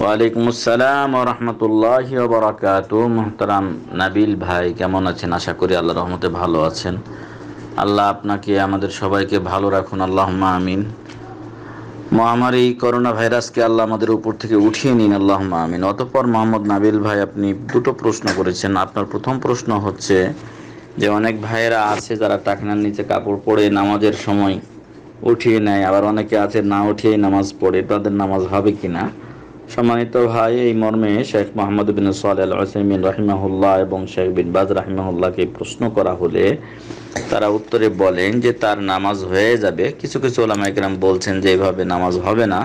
ওয়ালাইকুম আসসালাম ও রহমতুল্লাহ বরাকাত মোহতারাম নাবিল ভাই কেমন আছেন আশা করি আল্লাহ রহমতে ভালো আছেন আল্লাহ আপনাকে আমাদের সবাইকে ভালো রাখুন আল্লাহ আমিন মহামারী করোনা ভাইরাসকে আল্লাহ আমাদের উপর থেকে উঠিয়ে নিন আল্লাহ আমিন অতপর মোহাম্মদ নাবিল ভাই আপনি দুটো প্রশ্ন করেছেন আপনার প্রথম প্রশ্ন হচ্ছে যে অনেক ভাইয়েরা আছে যারা টাকনার নিচে কাপড় পরে নামাজের সময় উঠিয়ে নেয় আবার অনেকে আছে না উঠিয়েই নামাজ পড়ে তাদের নামাজ হবে কিনা না সম্মানিত ভাই এই মর্মে শেখ মোহাম্মদ বিন সোয়াল আল রাহিমাহুল্লাহ এবং শেখ বিন বাজ রাহিমাহুল্লাহকে প্রশ্ন করা হলে তারা উত্তরে বলেন যে তার নামাজ হয়ে যাবে কিছু কিছু ওলামাইকরাম বলছেন যে এভাবে নামাজ হবে না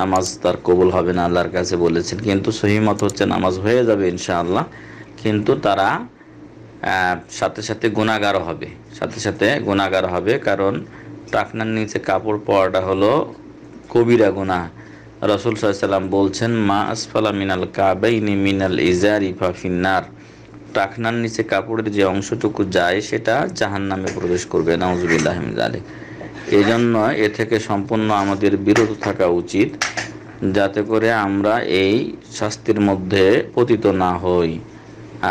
নামাজ তার কবুল হবে না আল্লাহর কাছে বলেছেন কিন্তু সহিমত হচ্ছে নামাজ হয়ে যাবে ইনশাআল্লাহ কিন্তু তারা সাথে সাথে গুণাগার হবে সাথে সাথে গুণাগার হবে কারণ টাকনার নিচে কাপড় পরাটা হলো কবিরা গুণা রসুল সাল্লাম বলছেন মা আসফালা মিনাল কাবাইনি মিনাল ইজারি ফাফিনার টাকনার নিচে কাপড়ের যে অংশটুকু যায় সেটা জাহান নামে প্রবেশ করবে নাউজুবিল্লাহ আলী এই জন্য এ থেকে সম্পূর্ণ আমাদের বিরত থাকা উচিত যাতে করে আমরা এই শাস্তির মধ্যে পতিত না হই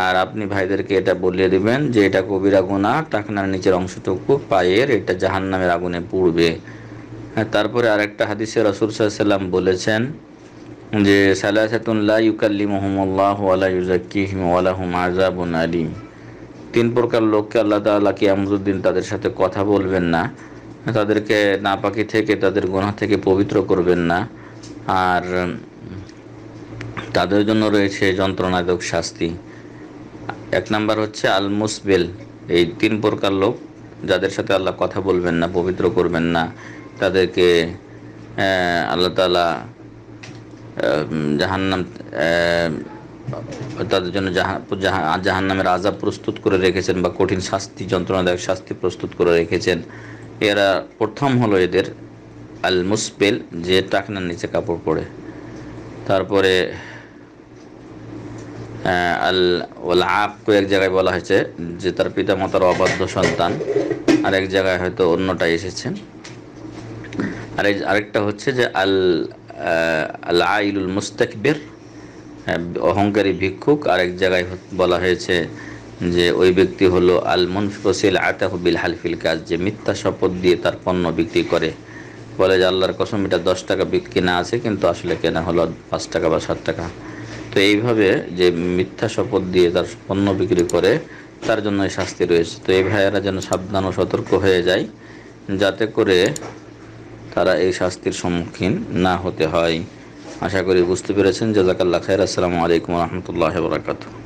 আর আপনি ভাইদেরকে এটা বলিয়ে দেবেন যে এটা আগুন আর টাকনার নিচের অংশটুকু পায়ের এটা জাহান নামের আগুনে পুড়বে হ্যাঁ, তারপরে আরেকটা হাদিসে রসুল সাল্লাম বলেছেন যে সালাহাতুল্লাহ তিন প্রকার লোককে আল্লাহ তাল্লাহ কিয়ামুদ্দিন তাদের সাথে কথা বলবেন না তাদেরকে নাপাকি থেকে তাদের গোনা থেকে পবিত্র করবেন না আর তাদের জন্য রয়েছে যন্ত্রণাদক শাস্তি এক নাম্বার হচ্ছে আল মুসবেল এই তিন প্রকার লোক যাদের সাথে আল্লাহ কথা বলবেন না পবিত্র করবেন না তাদেরকে আল্লাহ তালা জাহান্নাম তাদের জন্য জাহান নামের আজাব প্রস্তুত করে রেখেছেন বা কঠিন শাস্তি যন্ত্রণাদায়ক শাস্তি প্রস্তুত করে রেখেছেন এরা প্রথম হলো এদের আল মুসপেল যে টাকনার নিচে কাপড় পরে তারপরে আল ওল আপকে এক জায়গায় বলা হয়েছে যে তার পিতা মাতার অবাধ্য সন্তান আর এক জায়গায় হয়তো অন্যটাই এসেছেন আর এই আরেকটা হচ্ছে যে আল আল আইলুল মুস্তাকবির হ্যাঁ, অহংকারী ভিক্ষুক আরেক জায়গায় বলা হয়েছে যে ওই ব্যক্তি হলো আল মুনফসিল আতাহবিল হালফিল কাজ যে মিথ্যা শপথ দিয়ে তার পণ্য বিক্রি করে বলে যে আল্লাহর কসম এটা দশ টাকা কেনা আছে কিন্তু আসলে কেনা হলো পাঁচ টাকা বা সাত টাকা তো এইভাবে যে মিথ্যা শপথ দিয়ে তার পণ্য বিক্রি করে তার জন্য শাস্তি রয়েছে তো এই ভাইয়েরা যেন সাবধান ও সতর্ক হয়ে যায় যাতে করে তারা এই শাস্তির সম্মুখীন না হতে হয় আশা করি বুঝতে পেরেছেন জাজাকাল্লা খায়ের আসসালামু আলাইকুম রহমতুল্লাহ বরাকাতু